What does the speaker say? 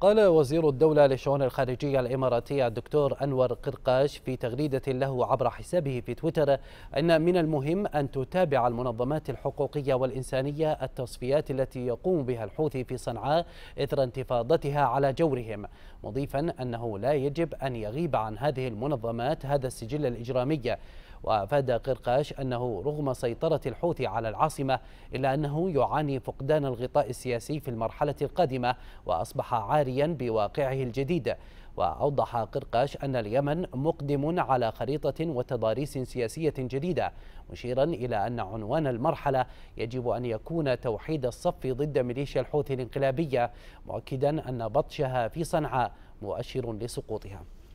قال وزير الدولة للشؤون الخارجية الإماراتية الدكتور أنور قرقاش في تغريدة له عبر حسابه في تويتر أن من المهم أن تتابع المنظمات الحقوقية والإنسانية التصفيات التي يقوم بها الحوثي في صنعاء إثر انتفاضتها على جورهم مضيفا أنه لا يجب أن يغيب عن هذه المنظمات هذا السجل الإجرامي وأفاد قرقاش أنه رغم سيطرة الحوثي على العاصمة إلا أنه يعاني فقدان الغطاء السياسي في المرحلة القادمة وأصبح عاري حاليا بواقعه الجديد وأوضح قرقاش أن اليمن مقدم على خريطة وتضاريس سياسية جديدة مشيرا إلى أن عنوان المرحلة يجب أن يكون توحيد الصف ضد ميليشيا الحوثي الانقلابية مؤكدا أن بطشها في صنعاء مؤشر لسقوطها